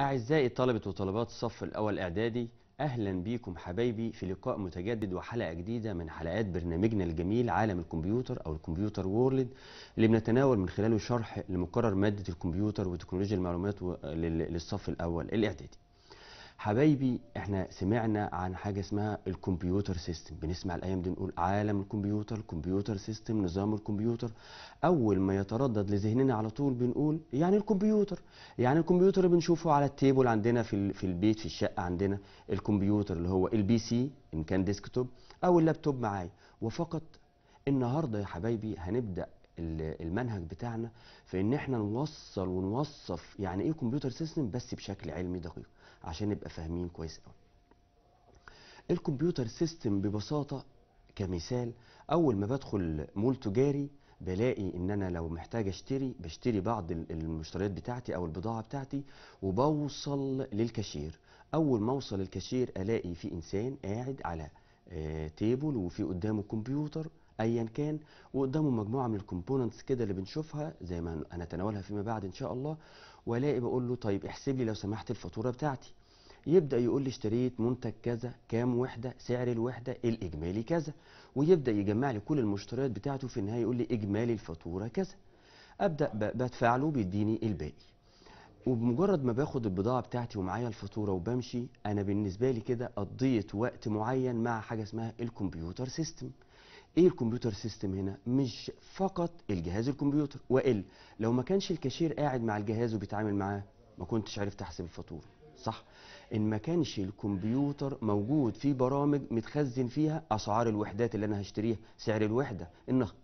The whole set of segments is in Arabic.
أعزائي طلبة وطلبات الصف الأول إعدادي أهلا بيكم حبايبي في لقاء متجدد وحلقة جديدة من حلقات برنامجنا الجميل عالم الكمبيوتر أو الكمبيوتر وورلد اللي بنتناول من خلاله شرح لمقرر مادة الكمبيوتر وتكنولوجيا المعلومات للصف الأول الإعدادي حبايبي احنا سمعنا عن حاجه اسمها الكمبيوتر سيستم بنسمع الايام دي نقول عالم الكمبيوتر الكمبيوتر سيستم نظام الكمبيوتر اول ما يتردد لذهننا على طول بنقول يعني الكمبيوتر يعني الكمبيوتر اللي بنشوفه على التيبل عندنا في في البيت في الشقه عندنا الكمبيوتر اللي هو البي سي ان كان ديسكتوب او اللابتوب معايا وفقط النهارده يا حبايبي هنبدا المنهج بتاعنا في ان احنا نوصل ونوصف يعني ايه كمبيوتر سيستم بس بشكل علمي دقيق عشان نبقى فاهمين كويس قوي الكمبيوتر سيستم ببساطه كمثال اول ما بدخل مول تجاري بلاقي ان انا لو محتاج اشتري بشتري بعض المشتريات بتاعتي او البضاعه بتاعتي وبوصل للكاشير اول ما اوصل للكاشير الاقي في انسان قاعد على تيبل آه، وفي قدامه كمبيوتر ايا كان وقدامه مجموعه من الكومبوننتس كده اللي بنشوفها زي ما هنتناولها فيما بعد ان شاء الله والاقي بقول له طيب احسب لي لو سمحت الفاتوره بتاعتي يبدا يقول لي اشتريت منتج كذا كام وحده سعر الوحده الاجمالي كذا ويبدا يجمع لي كل المشتريات بتاعته في النهايه يقول لي اجمالي الفاتوره كذا ابدا بدفع له بيديني الباقي وبمجرد ما باخد البضاعه بتاعتي ومعايا الفاتوره وبمشي انا بالنسبه لي كده قضيت وقت معين مع حاجه اسمها الكمبيوتر سيستم ايه الكمبيوتر سيستم هنا مش فقط الجهاز الكمبيوتر والا لو ما كانش الكاشير قاعد مع الجهاز وبيتعامل معاه ما كنتش عرفت احسب الفاتوره صح ان ما كانش الكمبيوتر موجود في برامج متخزن فيها اسعار الوحدات اللي انا هشتريها سعر الوحده النقد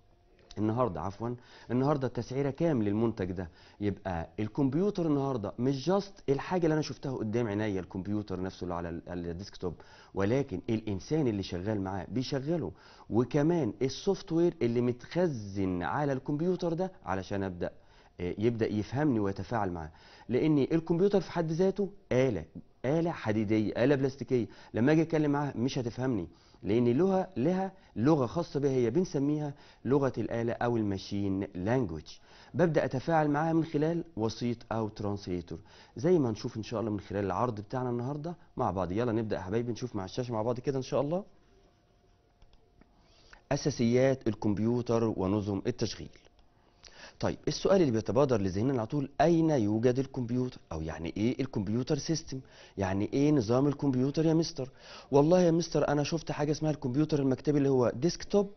النهارده عفوا النهارده التسعيره كام للمنتج ده يبقى الكمبيوتر النهارده مش جاست الحاجه اللي انا شفتها قدام عينيا الكمبيوتر نفسه اللي على الديسكتوب ولكن الانسان اللي شغال معاه بيشغله وكمان السوفت وير اللي متخزن على الكمبيوتر ده علشان ابدا آه، يبدا يفهمني ويتفاعل معاه لان الكمبيوتر في حد ذاته اله اله حديديه اله بلاستيكيه لما اجي اتكلم معاها مش هتفهمني لأن لها لها لغة خاصة بها هي بنسميها لغة الآلة أو الماشين لانجوج ببدأ أتفاعل معاها من خلال وسيط أو ترانسليتور زي ما هنشوف إن شاء الله من خلال العرض بتاعنا النهاردة مع بعض يلا نبدأ يا حبايبي نشوف مع الشاشة مع بعض كده إن شاء الله أساسيات الكمبيوتر ونظم التشغيل طيب السؤال اللي بيتبادر لذهننا على طول اين يوجد الكمبيوتر او يعني ايه الكمبيوتر سيستم يعني ايه نظام الكمبيوتر يا مستر والله يا مستر انا شفت حاجه اسمها الكمبيوتر المكتبي اللي هو ديسكتوب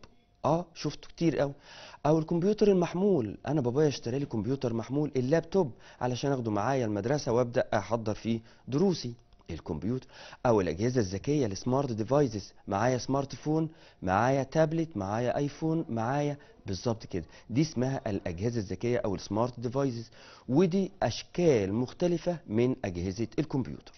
اه شفته كتير قوي او الكمبيوتر المحمول انا بابايا اشترى لي كمبيوتر محمول اللابتوب علشان اخده معايا المدرسه وابدا احضر فيه دروسي الكمبيوتر او الاجهزه الذكيه السمارت ديفايسز معايا سمارت فون معايا تابلت معايا ايفون معايا بالظبط كده دي اسمها الاجهزه الذكيه او السمارت ديفايسز ودي اشكال مختلفه من اجهزه الكمبيوتر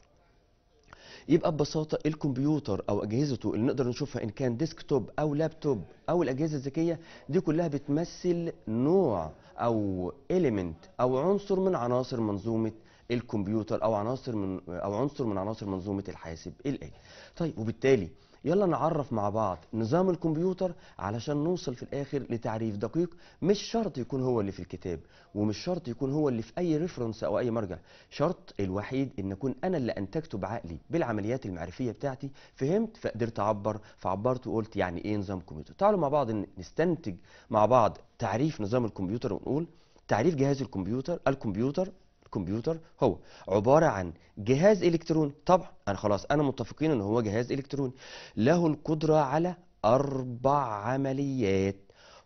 يبقى ببساطه الكمبيوتر او اجهزته اللي نقدر نشوفها ان كان ديسكتوب او لابتوب او الاجهزه الذكيه دي كلها بتمثل نوع او اليمنت او عنصر من عناصر منظومه الكمبيوتر او عناصر من او عنصر من عناصر منظومه الحاسب الالي طيب وبالتالي يلا نعرف مع بعض نظام الكمبيوتر علشان نوصل في الاخر لتعريف دقيق مش شرط يكون هو اللي في الكتاب ومش شرط يكون هو اللي في اي ريفرنس او اي مرجع شرط الوحيد ان اكون انا اللي انتجته بعقلي بالعمليات المعرفيه بتاعتي فهمت فقدرت اعبر فعبرت وقلت يعني ايه نظام كمبيوتر تعالوا مع بعض نستنتج مع بعض تعريف نظام الكمبيوتر ونقول تعريف جهاز الكمبيوتر الكمبيوتر الكمبيوتر هو عبارة عن جهاز إلكتروني طبعا أنا خلاص أنا متفقين إن هو جهاز إلكتروني له القدرة على أربع عمليات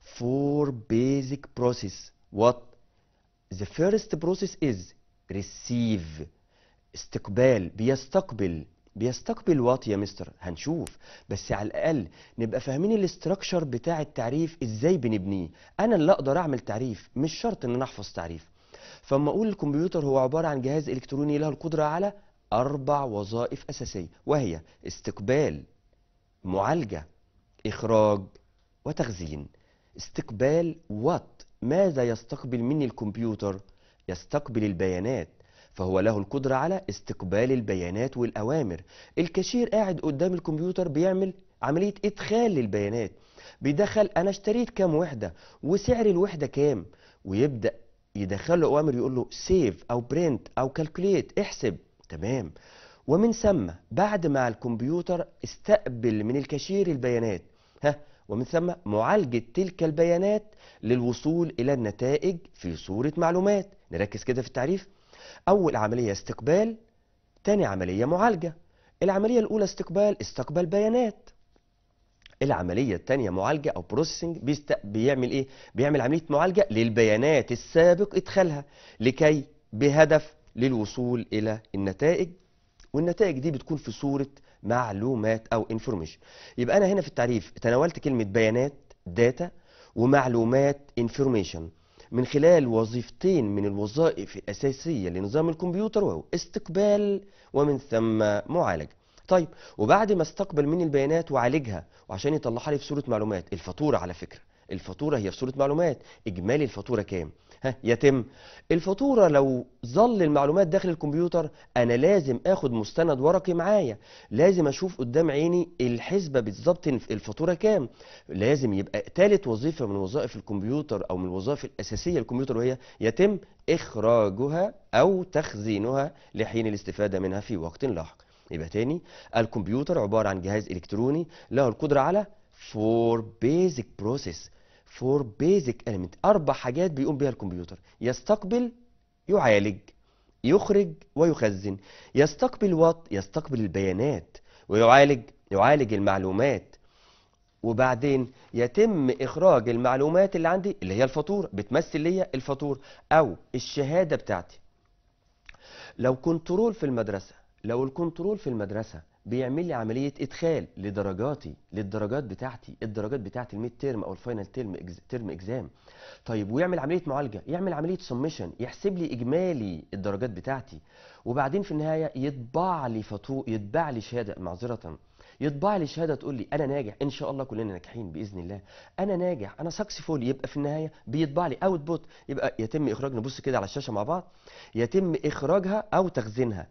فور بيزك بروسيس وات ذا فيرست بروسيس از ريسيف استقبال بيستقبل بيستقبل وات يا مستر هنشوف بس على الاقل نبقى فاهمين الاستراكشر بتاع التعريف ازاي بنبنيه انا اللي اقدر اعمل تعريف مش شرط ان انا احفظ تعريف فاما اقول الكمبيوتر هو عباره عن جهاز الكتروني له القدره على اربع وظائف اساسيه وهي استقبال معالجه اخراج وتخزين استقبال وات ماذا يستقبل مني الكمبيوتر يستقبل البيانات فهو له القدرة على استقبال البيانات والأوامر الكاشير قاعد قدام الكمبيوتر بيعمل عملية إدخال للبيانات بيدخل أنا اشتريت كام وحدة وسعر الوحدة كام ويبدأ يدخل له اوامر يقول له سيف او برنت او كالكوليت احسب تمام ومن ثم بعد ما الكمبيوتر استقبل من الكاشير البيانات ها ومن ثم معالجة تلك البيانات للوصول إلى النتائج في صورة معلومات نركز كده في التعريف أول عملية استقبال تاني عملية معالجة العملية الأولى استقبال استقبل بيانات العمليه الثانيه معالجه او بروسيسنج بيست... بيعمل ايه بيعمل عمليه معالجه للبيانات السابق ادخالها لكي بهدف للوصول الى النتائج والنتائج دي بتكون في صوره معلومات او انفورميشن يبقى انا هنا في التعريف تناولت كلمه بيانات داتا ومعلومات انفورميشن من خلال وظيفتين من الوظائف الأساسية لنظام الكمبيوتر وهو استقبال ومن ثم معالجة طيب وبعد ما استقبل مني البيانات وعالجها وعشان يطلعها لي في صوره معلومات الفاتوره على فكره الفاتوره هي في صوره معلومات اجمالي الفاتوره كام ها يتم الفاتوره لو ظل المعلومات داخل الكمبيوتر انا لازم اخد مستند ورقي معايا لازم اشوف قدام عيني الحسبه بالظبط الفاتوره كام لازم يبقى ثالث وظيفه من وظائف الكمبيوتر او من الوظائف الاساسيه للكمبيوتر وهي يتم اخراجها او تخزينها لحين الاستفاده منها في وقت لاحق يبقى تاني الكمبيوتر عبارة عن جهاز إلكتروني له القدرة على فور بيزك بروسيس فور بيزك element أربع حاجات بيقوم بها الكمبيوتر يستقبل يعالج يخرج ويخزن يستقبل وات يستقبل البيانات ويعالج يعالج المعلومات وبعدين يتم إخراج المعلومات اللي عندي اللي هي الفاتورة بتمثل ليا الفاتورة أو الشهادة بتاعتي لو كنترول في المدرسة لو الكنترول في المدرسة بيعمل لي عملية إدخال لدرجاتي للدرجات بتاعتي الدرجات بتاعت الميد تيرم أو الفاينل تيرم تيرم إكزام طيب ويعمل عملية معالجة يعمل عملية سميشن يحسب لي إجمالي الدرجات بتاعتي وبعدين في النهاية يطبع لي فاتورة يطبع لي شهادة معذرة يطبع لي شهاده تقول لي انا ناجح ان شاء الله كلنا ناجحين باذن الله انا ناجح انا سكسفول يبقى في النهايه بيطبع لي اوت بوت يبقى يتم اخراج نبص كده على الشاشه مع بعض يتم اخراجها او تخزينها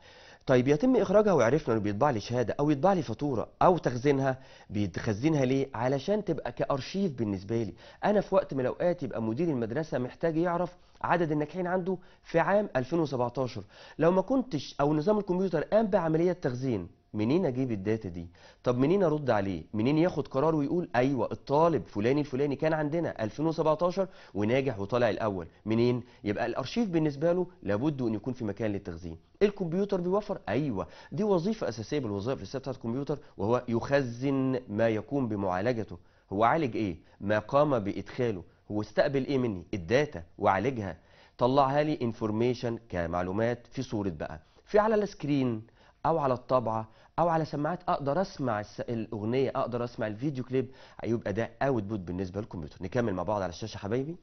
طيب يتم اخراجها وعرفنا انه بيطبع لي شهاده او يطبع لي فاتوره او تخزينها بيتخزنها ليه علشان تبقى كارشيف بالنسبه لي انا في وقت من الاوقات يبقى مدير المدرسه محتاج يعرف عدد الناجحين عنده في عام 2017 لو ما كنتش او نظام الكمبيوتر قام بعمليه تخزين منين اجيب الداتا دي طب منين ارد عليه منين ياخد قرار ويقول ايوه الطالب فلان الفلاني كان عندنا 2017 وناجح وطالع الاول منين يبقى الارشيف بالنسبه له لابد ان يكون في مكان للتخزين الكمبيوتر بيوفر ايوه دي وظيفه اساسيه بالوظائف الاساسيه بتاعت الكمبيوتر وهو يخزن ما يقوم بمعالجته هو عالج ايه ما قام بادخاله هو استقبل ايه مني الداتا وعالجها طلعها لي انفورميشن كمعلومات في صوره بقى في على السكرين او على الطبعه او على سماعات اقدر اسمع الاغنيه اقدر اسمع الفيديو كليب يبقى ده اوت بوت بالنسبه للكمبيوتر نكمل مع بعض على الشاشه حبايبي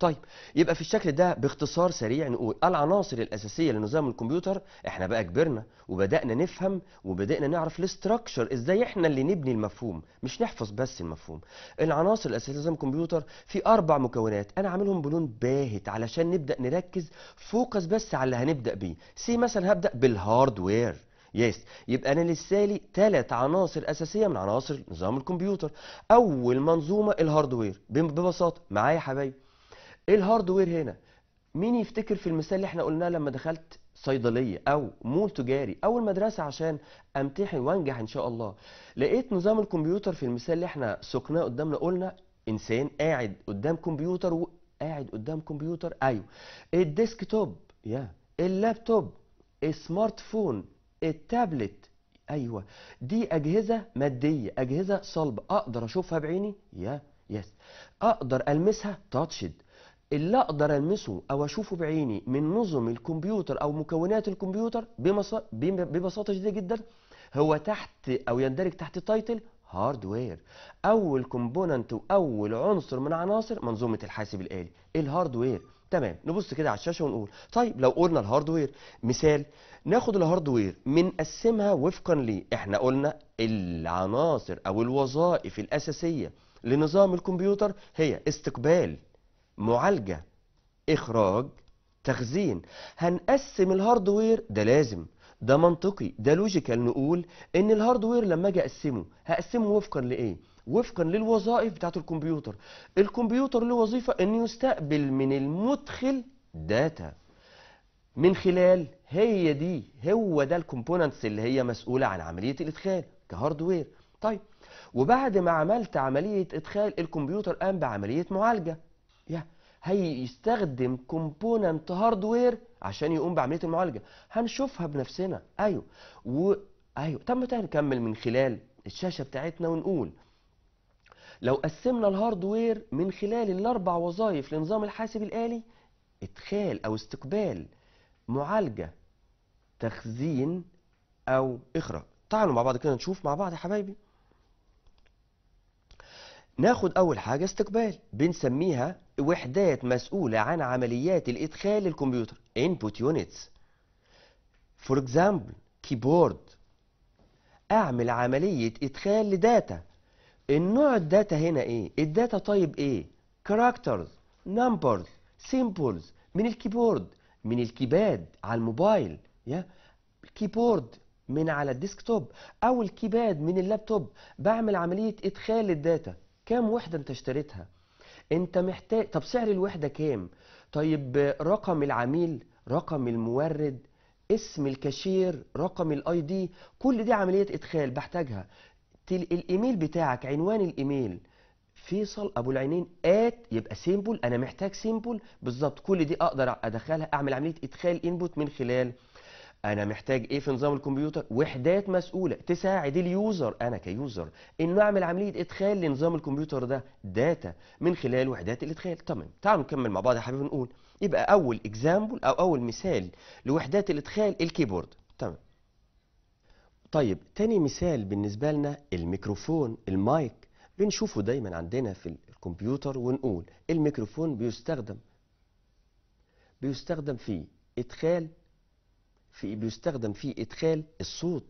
طيب يبقى في الشكل ده باختصار سريع نقول العناصر الاساسيه لنظام الكمبيوتر احنا بقى كبرنا وبدانا نفهم وبدانا نعرف الاستراكشر ازاي احنا اللي نبني المفهوم مش نحفظ بس المفهوم العناصر الاساسيه لنظام الكمبيوتر في اربع مكونات انا عاملهم بلون باهت علشان نبدا نركز فوكس بس على اللي هنبدا بيه سي مثلا هبدا بالهاردوير يس يبقى انا لسالي ثلاث عناصر اساسيه من عناصر نظام الكمبيوتر اول منظومه الهاردوير ببساطه معايا يا حبايبي ايه الهاردوير هنا مين يفتكر في المثال اللي احنا قلناه لما دخلت صيدليه او مول تجاري او المدرسه عشان امتحن وانجح ان شاء الله لقيت نظام الكمبيوتر في المثال اللي احنا سقناه قدامنا قلنا انسان قاعد قدام كمبيوتر وقاعد قدام كمبيوتر ايوه الديسك توب يا اللابتوب السمارت فون التابلت ايوه دي اجهزه ماديه اجهزه صلبه اقدر اشوفها بعيني يا يس اقدر المسها تاتشد اللي اقدر المسه او اشوفه بعيني من نظم الكمبيوتر او مكونات الكمبيوتر ببساطه شديده جدا هو تحت او يندرج تحت تايتل هاردوير اول كومبوننت واول عنصر من عناصر منظومه الحاسب الالي الهاردوير تمام نبص كده على الشاشه ونقول طيب لو قلنا الهاردوير مثال ناخد الهاردوير بنقسمها وفقا ليه احنا قلنا العناصر او الوظائف الاساسيه لنظام الكمبيوتر هي استقبال معالجة إخراج تخزين هنقسم الهاردوير ده لازم ده منطقي ده لوجيكال نقول ان الهاردوير لما اجي اقسمه هقسمه وفقا لايه وفقا للوظائف بتاعه الكمبيوتر الكمبيوتر له وظيفه انه يستقبل من المدخل داتا من خلال هي دي هو ده الكومبوننتس اللي هي مسؤوله عن عمليه الادخال كهاردوير طيب وبعد ما عملت عمليه ادخال الكمبيوتر قام بعمليه معالجه هيستخدم كومبوننت هاردوير عشان يقوم بعمليه المعالجه هنشوفها بنفسنا ايوه و ايوه طب ما نكمل من خلال الشاشه بتاعتنا ونقول لو قسمنا الهاردوير من خلال الاربع وظائف لنظام الحاسب الالي ادخال او استقبال معالجه تخزين او اخراج تعالوا مع بعض كده نشوف مع بعض يا حبايبي ناخد اول حاجه استقبال بنسميها وحدات مسؤولة عن عمليات الإدخال للكمبيوتر input units for example keyboard أعمل عملية إدخال لداتا النوع الداتا هنا إيه؟ الداتا طيب إيه؟ characters numbers symbols من الكيبورد من الكيباد على الموبايل يا الكيبورد من على الديسكتوب أو الكيباد من اللابتوب بعمل عملية إدخال الداتا كام وحدة أنت اشتريتها انت محتاج طب سعر الوحده كام طيب رقم العميل رقم المورد اسم الكاشير رقم الاي دي كل دي عمليه ادخال بحتاجها الايميل بتاعك عنوان الايميل فيصل ابو العينين ات يبقى سيمبل انا محتاج سيمبل بالظبط كل دي اقدر ادخلها اعمل عمليه ادخال انبوت من خلال انا محتاج ايه في نظام الكمبيوتر وحدات مسؤوله تساعد اليوزر انا كيوزر انه اعمل عمليه ادخال لنظام الكمبيوتر ده داتا من خلال وحدات الادخال تمام تعالوا نكمل مع بعض يا حبيبي نقول يبقى اول اكزامبل او اول مثال لوحدات الادخال الكيبورد تمام طيب تاني مثال بالنسبه لنا الميكروفون المايك بنشوفه دايما عندنا في الكمبيوتر ونقول الميكروفون بيستخدم بيستخدم في ادخال في بيستخدم في إدخال الصوت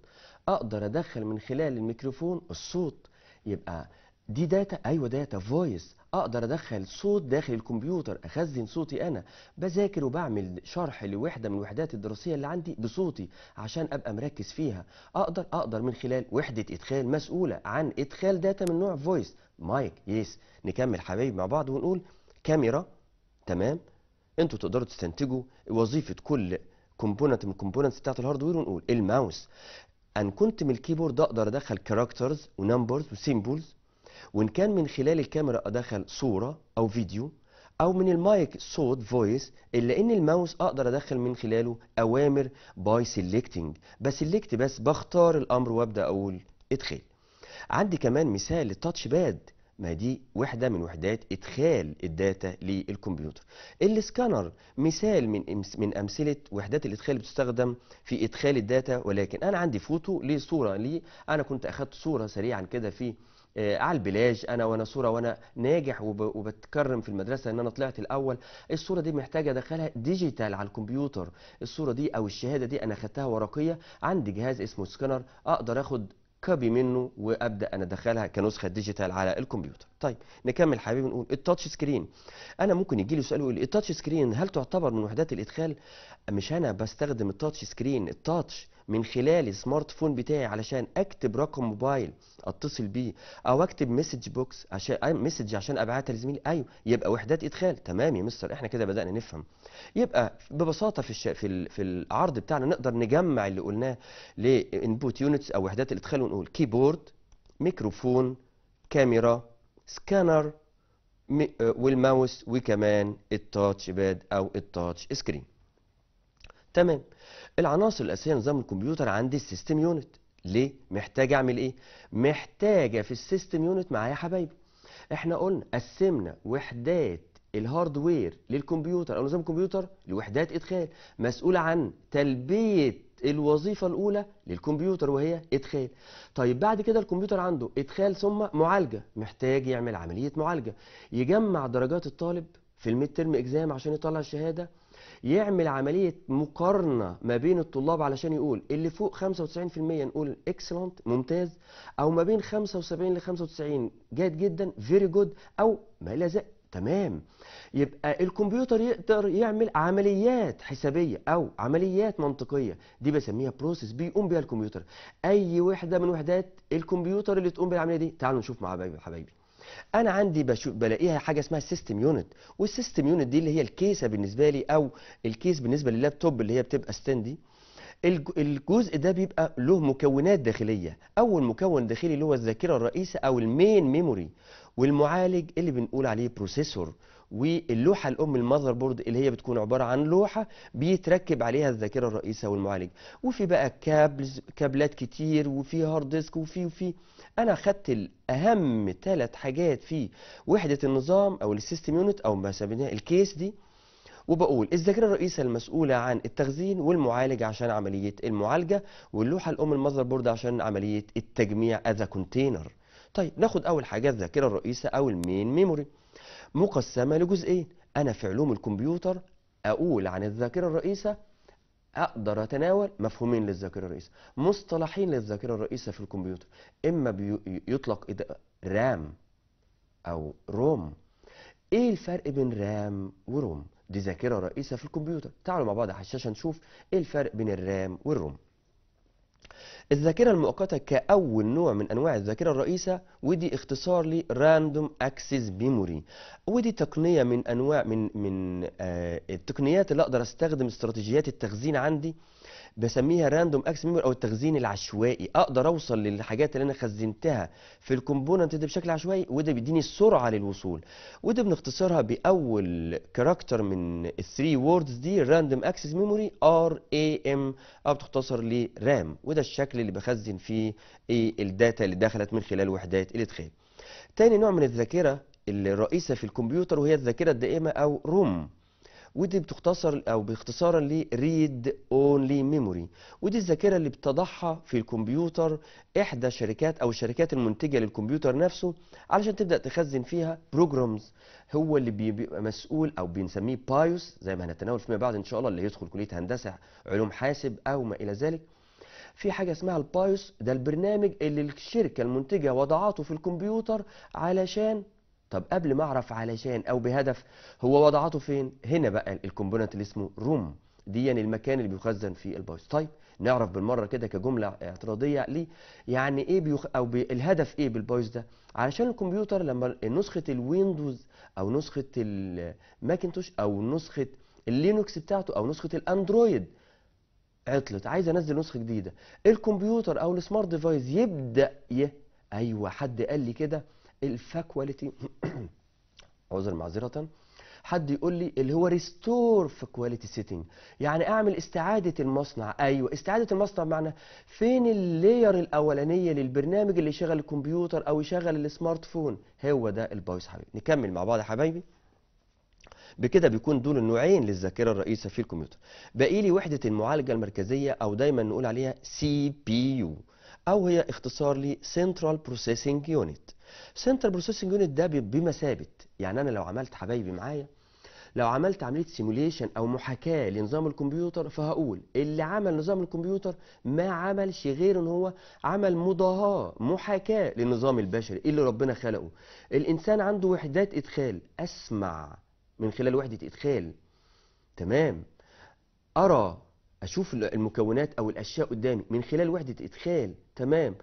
أقدر أدخل من خلال الميكروفون الصوت يبقى دي داتا أيوة داتا فويس أقدر أدخل صوت داخل الكمبيوتر أخزن صوتي أنا بذاكر وبعمل شرح لوحدة من الوحدات الدراسية اللي عندي بصوتي عشان أبقى مركز فيها أقدر أقدر من خلال وحدة إدخال مسؤولة عن إدخال داتا من نوع فويس مايك يس نكمل حبايب مع بعض ونقول كاميرا تمام انتوا تقدروا تستنتجوا وظيفة كل كومبوننت من الكومبوننتس بتاعت الهاردوير ونقول إيه الماوس ان كنت من الكيبورد اقدر ادخل كاركترز ونمبرز وسيمبلز وان كان من خلال الكاميرا ادخل صوره او فيديو او من المايك صوت فويس الا ان الماوس اقدر ادخل من خلاله اوامر باي سيلكتنج بسلكت بس بختار الامر وابدا اقول ادخل عندي كمان مثال للتاتش باد ما دي وحدة من وحدات إدخال الداتا للكمبيوتر السكانر مثال من من أمثلة وحدات الإدخال بتستخدم في إدخال الداتا ولكن أنا عندي فوتو لصورة لي أنا كنت أخدت صورة سريعا كده في آه على البلاج انا وانا صوره وانا ناجح وب... وبتكرم في المدرسه ان انا طلعت الاول الصوره دي محتاجه ادخلها ديجيتال على الكمبيوتر الصوره دي او الشهاده دي انا أخدتها ورقيه عندي جهاز اسمه سكانر اقدر اخد كوبي منه وابدا انا ادخلها كنسخه ديجيتال على الكمبيوتر طيب نكمل حبيبي نقول التاتش سكرين انا ممكن يجي لي سؤال يقول التاتش سكرين هل تعتبر من وحدات الادخال مش انا بستخدم التاتش سكرين التاتش من خلال السمارت فون بتاعي علشان اكتب رقم موبايل اتصل بيه او اكتب مسج بوكس عشان مسج عشان ابعتها لزميلي ايوه يبقى وحدات ادخال تمام يا مستر احنا كده بدانا نفهم يبقى ببساطه في الش... في, ال... في العرض بتاعنا نقدر نجمع اللي قلناه لانبوت يونتس او وحدات الادخال ونقول كيبورد ميكروفون كاميرا سكانر آه، والماوس وكمان التاتش باد او التاتش سكرين تمام العناصر الاساسيه لنظام الكمبيوتر عندي السيستم يونت ليه محتاج اعمل ايه محتاجه في السيستم يونت معايا حبايبي احنا قلنا قسمنا وحدات الهاردوير للكمبيوتر او نظام الكمبيوتر لوحدات ادخال مسؤوله عن تلبيه الوظيفه الاولى للكمبيوتر وهي ادخال طيب بعد كده الكمبيوتر عنده ادخال ثم معالجه محتاج يعمل عمليه معالجه يجمع درجات الطالب في الميد ترم اكزام عشان يطلع الشهاده يعمل عملية مقارنة ما بين الطلاب علشان يقول اللي فوق 95% نقول اكسلنت ممتاز او ما بين 75 ل 95 جيد جدا فيري جود او ما لا تمام يبقى الكمبيوتر يقدر يعمل عمليات حسابية أو عمليات منطقية دي بسميها بروسيس بيقوم بها الكمبيوتر أي وحدة من وحدات الكمبيوتر اللي تقوم بالعملية دي تعالوا نشوف مع حبايبي انا عندي بلاقيها حاجه اسمها سيستم يونت والسيستم يونت دي اللي هي الكيسه بالنسبه لي او الكيس بالنسبه لللابتوب اللي هي بتبقى ستاندي الجزء ده بيبقى له مكونات داخليه اول مكون داخلي اللي هو الذاكره الرئيسه او المين ميموري والمعالج اللي بنقول عليه بروسيسور واللوحه الام المذر بورد اللي هي بتكون عباره عن لوحه بيتركب عليها الذاكره الرئيسه والمعالج وفي بقى كابلز كابلات كتير وفي هارد ديسك وفي وفي انا خدت اهم ثلاث حاجات في وحده النظام او السيستم يونت او ما سميناها الكيس دي وبقول الذاكره الرئيسه المسؤوله عن التخزين والمعالج عشان عمليه المعالجه واللوحه الام المذر بورد عشان عمليه التجميع اذا كونتينر طيب ناخد اول حاجه الذاكره الرئيسه او المين ميموري مقسمة لجزئين أنا في علوم الكمبيوتر أقول عن الذاكرة الرئيسة أقدر أتناول مفهومين للذاكرة الرئيسة مصطلحين للذاكرة الرئيسة في الكمبيوتر إما يطلق رام أو روم إيه الفرق بين رام وروم دي ذاكرة رئيسة في الكمبيوتر تعالوا مع بعض على الشاشة نشوف إيه الفرق بين الرام والروم الذاكرة المؤقتة كأول نوع من أنواع الذاكرة الرئيسة ودي اختصار لي Random Access Memory ودي تقنية من أنواع من من آه التقنيات اللي أقدر أستخدم استراتيجيات التخزين عندي بسميها راندوم اكس ميموري او التخزين العشوائي اقدر اوصل للحاجات اللي انا خزنتها في الكومبوننت ده بشكل عشوائي وده بيديني السرعه للوصول وده بنختصرها باول كاركتر من الثري ووردز دي راندوم اكسس ميموري ار اي ام او بتختصر لرام وده الشكل اللي بخزن فيه ايه الداتا اللي دخلت من خلال وحدات الادخال تاني نوع من الذاكره الرئيسه في الكمبيوتر وهي الذاكره الدائمه او روم ودي بتختصر او باختصارا لريد اونلي ميموري ودي الذاكره اللي بتضعها في الكمبيوتر احدى شركات او الشركات المنتجه للكمبيوتر نفسه علشان تبدا تخزن فيها بروجرامز هو اللي بيبقى مسؤول او بنسميه بايوس زي ما هنتناول فيما بعد ان شاء الله اللي يدخل كليه هندسه علوم حاسب او ما الى ذلك في حاجة اسمها البايوس ده البرنامج اللي الشركة المنتجة وضعته في الكمبيوتر علشان طب قبل ما اعرف علشان او بهدف هو وضعته فين هنا بقى الكومبوننت اللي اسمه روم دي يعني المكان اللي بيخزن فيه البايوس طيب نعرف بالمره كده كجمله اعتراضيه ليه يعني ايه بيخ... او بي... الهدف ايه بالبايوس ده علشان الكمبيوتر لما نسخه الويندوز او نسخه الماكنتوش او نسخه اللينوكس بتاعته او نسخه الاندرويد عطلت عايز انزل نسخه جديده الكمبيوتر او السمارت ديفايس يبدا ي... ايوه حد قال لي كده الفاكواليتي عذر معذره حد يقول لي اللي هو ريستور في كواليتي سيتنج يعني اعمل استعاده المصنع ايوه استعاده المصنع معنى فين اللاير الاولانيه للبرنامج اللي يشغل الكمبيوتر او يشغل السمارت فون هو ده البويس حبيبي نكمل مع بعض يا حبايبي بكده بيكون دول النوعين للذاكره الرئيسه في الكمبيوتر باقي لي وحده المعالجه المركزيه او دايما نقول عليها سي بي يو او هي اختصار لي سنترال بروسيسنج يونت سنتر بروسيسنج يونت ده بمثابه يعني انا لو عملت حبايبي معايا لو عملت عمليه سيموليشن او محاكاه لنظام الكمبيوتر فهقول اللي عمل نظام الكمبيوتر ما عملش غير ان هو عمل مضاهاه محاكاه للنظام البشري اللي ربنا خلقه الانسان عنده وحدات ادخال اسمع من خلال وحده ادخال تمام ارى اشوف المكونات او الاشياء قدامي من خلال وحده ادخال تمام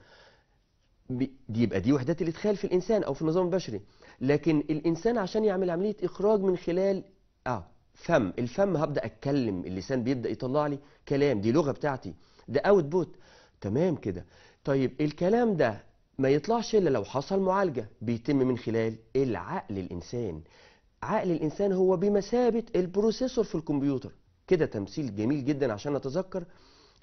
دي يبقى دي وحدات الادخال في الانسان او في النظام البشري لكن الانسان عشان يعمل عمليه اخراج من خلال اه فم الفم هبدا اتكلم اللسان بيبدا يطلع لي كلام دي لغه بتاعتي ده اوت بوت تمام كده طيب الكلام ده ما يطلعش الا لو حصل معالجه بيتم من خلال العقل الانسان عقل الانسان هو بمثابه البروسيسور في الكمبيوتر كده تمثيل جميل جدا عشان نتذكر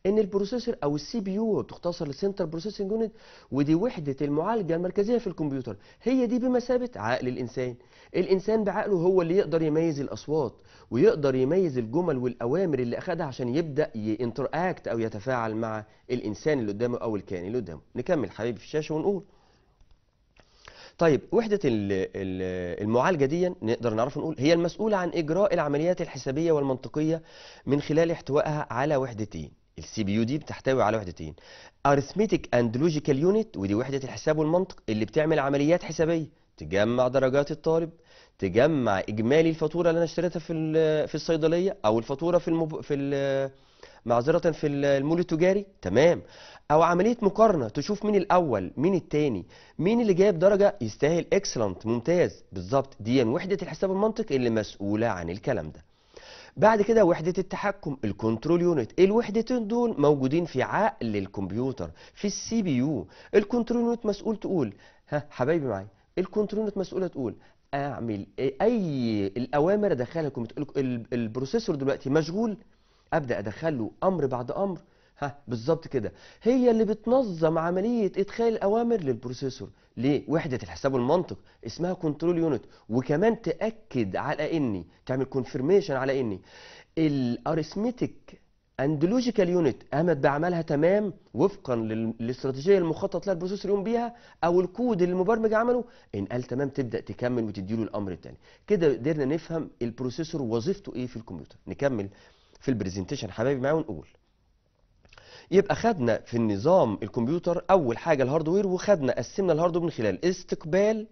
ان البروسيسور او السي بي يو بتختصر لسنتر بروسيسنج يونت ودي وحده المعالجه المركزيه في الكمبيوتر هي دي بمثابه عقل الانسان الانسان بعقله هو اللي يقدر يميز الاصوات ويقدر يميز الجمل والاوامر اللي اخدها عشان يبدا ينتراكت او يتفاعل مع الانسان اللي قدامه او الكائن اللي قدامه نكمل حبيبي في الشاشه ونقول طيب وحدة المعالجة دي نقدر نعرف نقول هي المسؤولة عن إجراء العمليات الحسابية والمنطقية من خلال احتوائها على وحدتين السي بي يو دي بتحتوي على وحدتين ارثمتيك اند لوجيكال يونت ودي وحده الحساب والمنطق اللي بتعمل عمليات حسابيه تجمع درجات الطالب تجمع اجمالي الفاتوره اللي انا اشتريتها في في الصيدليه او الفاتوره في المب... في ال... معذره في المول التجاري تمام او عمليه مقارنه تشوف مين الاول مين الثاني مين اللي جايب درجه يستاهل اكسلنت ممتاز بالظبط دي وحده الحساب المنطق اللي مسؤوله عن الكلام ده بعد كده وحدة التحكم الكنترول يونت الوحدتين دول موجودين في عقل الكمبيوتر في السي بي يو الكنترول يونت مسؤول تقول ها حبايبي معايا الكنترول يونت مسؤولة تقول اعمل اي الاوامر ادخلها البروسيسور دلوقتي مشغول ابدا ادخله امر بعد امر ها بالظبط كده هي اللي بتنظم عملية إدخال الأوامر للبروسيسور ليه؟ وحدة الحساب والمنطق اسمها كنترول يونت وكمان تأكد على إني تعمل كونفرميشن على إني الارثمتيك اند لوجيكال يونت قامت بعملها تمام وفقا للاستراتيجيه المخطط لها البروسيسور يقوم بيها او الكود اللي المبرمج عمله ان قال تمام تبدا تكمل وتديله الامر الثاني كده قدرنا نفهم البروسيسور وظيفته ايه في الكمبيوتر نكمل في البرزنتيشن حبايبي معايا ونقول يبقى خدنا في النظام الكمبيوتر اول حاجه الهاردوير وخدنا قسمنا الهاردوير من خلال استقبال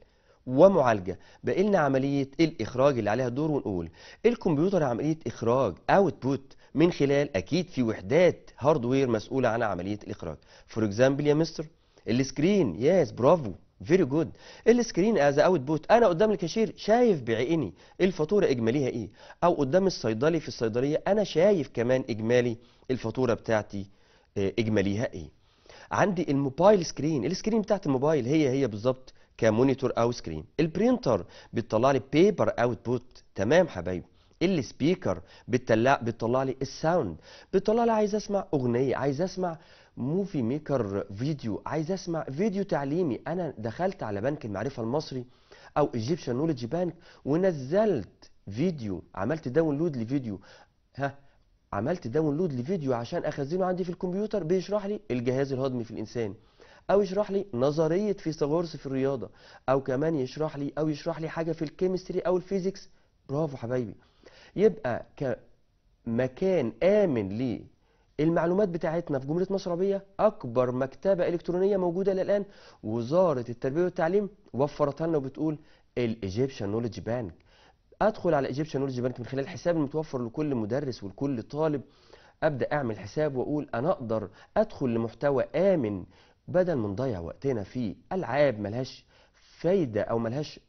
ومعالجه بقى لنا عمليه الاخراج اللي عليها دور ونقول الكمبيوتر عمليه اخراج اوتبوت من خلال اكيد في وحدات هاردوير مسؤوله عن عمليه الاخراج فور اكزامبل يا مستر السكرين يس برافو فيري جود السكرين از اوتبوت انا قدام الكاشير شايف بعيني الفاتوره اجماليها ايه او قدام الصيدلي في الصيدليه انا شايف كمان اجمالي الفاتوره بتاعتي آه، اجماليها ايه عندي الموبايل سكرين السكرين بتاعت الموبايل هي هي بالظبط كمونيتور او سكرين البرينتر بتطلع لي بيبر اوتبوت تمام حبايبي السبيكر بتطلع بتطلع لي الساوند بتطلع لي عايز اسمع اغنيه عايز اسمع موفي ميكر فيديو عايز اسمع فيديو تعليمي انا دخلت على بنك المعرفه المصري او ايجيبشن نولج بانك ونزلت فيديو عملت داونلود لفيديو ها عملت داونلود لفيديو عشان اخزنه عندي في الكمبيوتر بيشرح لي الجهاز الهضمي في الانسان او يشرح لي نظريه فيثاغورس في الرياضه او كمان يشرح لي او يشرح لي حاجه في الكيمستري او الفيزيكس برافو حبايبي يبقى كمكان امن للمعلومات بتاعتنا في جمهوريه مصر العربيه اكبر مكتبه الكترونيه موجوده الان وزاره التربيه والتعليم وفرتها لنا وبتقول الايجيبشن نولج بانك ادخل على ايجيبشن نولج بانك من خلال حساب المتوفر لكل مدرس ولكل طالب ابدا اعمل حساب واقول انا اقدر ادخل لمحتوى امن بدل ما نضيع وقتنا في العاب ملهاش فايده او ملهاش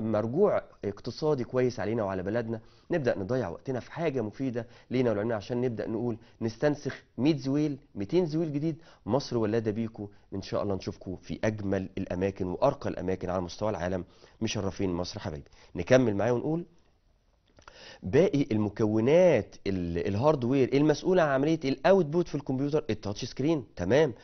مرجوع اقتصادي كويس علينا وعلى بلدنا نبدا نضيع وقتنا في حاجه مفيده لينا ولعلنا عشان نبدا نقول نستنسخ 100 زويل 200 زويل جديد مصر ولاده بيكو ان شاء الله نشوفكم في اجمل الاماكن وارقى الاماكن على مستوى العالم مشرفين مصر حبايبي نكمل معايا ونقول باقي المكونات الهاردوير المسؤوله عن عمليه الاوتبوت في الكمبيوتر التاتش سكرين تمام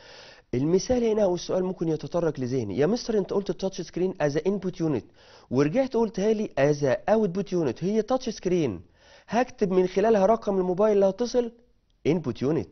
المثال هنا والسؤال ممكن يتطرق لذهني يا مستر انت قلت التاتش سكرين از انبوت يونت ورجعت قلتها لي از اوتبوت يونت هي تاتش سكرين هكتب من خلالها رقم الموبايل اللي هتصل انبوت يونت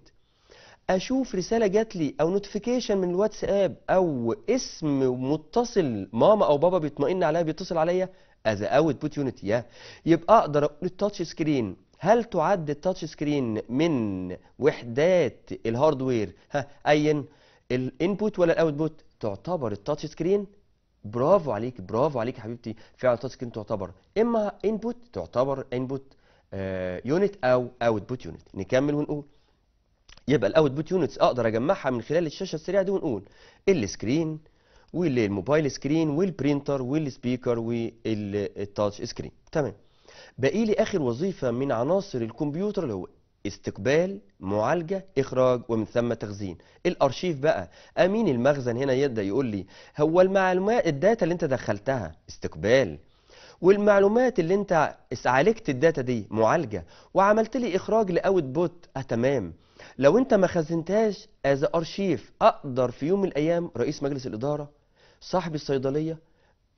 اشوف رساله جات لي او نوتيفيكيشن من الواتساب او اسم متصل ماما او بابا بيطمئن عليا بيتصل عليا از اوتبوت يونت يا يبقى اقدر اقول التاتش سكرين هل تعد التاتش سكرين من وحدات الهاردوير ها اين الانبوت ولا الاوتبوت تعتبر التاتش سكرين برافو عليك برافو عليك حبيبتي فعلا التاتش سكرين تعتبر اما انبوت تعتبر انبوت آه، يونت او اوتبوت يونت نكمل ونقول يبقى الاوتبوت يونتس اقدر اجمعها من خلال الشاشه السريعه دي ونقول السكرين والموبايل سكرين والبرينتر والسبيكر والتاتش سكرين تمام باقي لي اخر وظيفه من عناصر الكمبيوتر اللي هو استقبال معالجة إخراج ومن ثم تخزين الأرشيف بقى أمين المخزن هنا يبدأ يقول لي هو المعلومات الداتا اللي أنت دخلتها استقبال والمعلومات اللي أنت عالجت الداتا دي معالجة وعملت لي إخراج لأوت بوت أه تمام لو أنت ما خزنتهاش از أرشيف أقدر في يوم من الأيام رئيس مجلس الإدارة صاحب الصيدلية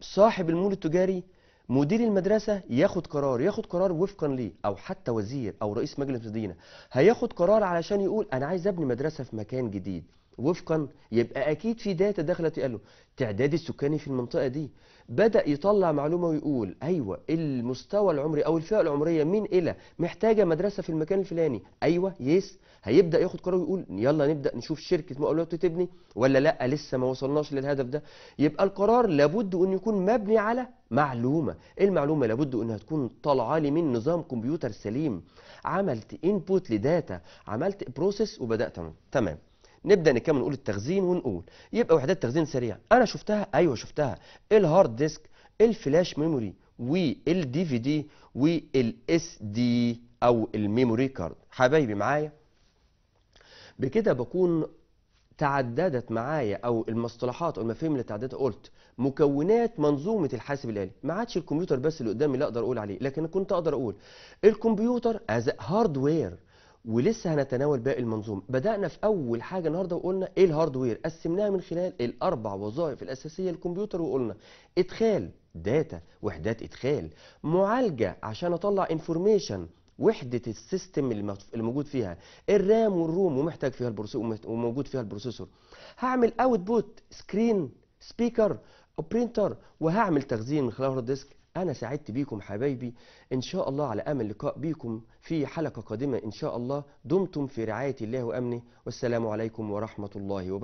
صاحب المول التجاري مدير المدرسة ياخد قرار ياخد قرار وفقا ليه او حتى وزير او رئيس مجلس مدينة هياخد قرار علشان يقول انا عايز ابني مدرسة في مكان جديد وفقا يبقى اكيد في داتا دخلت قال له تعداد السكاني في المنطقة دي بدأ يطلع معلومة ويقول أيوة المستوى العمري أو الفئة العمرية من إلى محتاجة مدرسة في المكان الفلاني أيوة يس هيبدأ ياخد قرار ويقول يلا نبدأ نشوف شركة مقاولات تبني ولا لا لسه ما وصلناش للهدف ده يبقى القرار لابد أن يكون مبني على معلومة إيه المعلومة لابد أنها تكون طالعة لي من نظام كمبيوتر سليم عملت انبوت لداتا عملت بروسيس وبدأت تمام نبدا نكمل نقول التخزين ونقول يبقى وحدات تخزين سريع انا شفتها ايوه شفتها الهارد ديسك الفلاش ميموري والدي في دي والاس دي او الميموري كارد حبايبي معايا بكده بكون تعددت معايا او المصطلحات او المفاهيم اللي تعددت قلت مكونات منظومه الحاسب الالي ما عادش الكمبيوتر بس اللي قدامي اللي اقدر اقول عليه لكن كنت اقدر اقول الكمبيوتر از هاردوير ولسه هنتناول باقي المنظومه بدانا في اول حاجه النهارده وقلنا ايه الهاردوير قسمناها من خلال الاربع وظائف الاساسيه للكمبيوتر وقلنا ادخال داتا وحدات ادخال معالجه عشان اطلع انفورميشن وحده السيستم اللي موجود فيها الرام والروم ومحتاج فيها البروسيسور وموجود فيها البروسيسور هعمل اوتبوت سكرين سبيكر برينتر وهعمل تخزين من خلال هارد ديسك أنا سعدت بيكم حبايبي إن شاء الله على أمل لقاء بيكم في حلقة قادمة إن شاء الله دمتم في رعاية الله وأمنه والسلام عليكم ورحمة الله وبركاته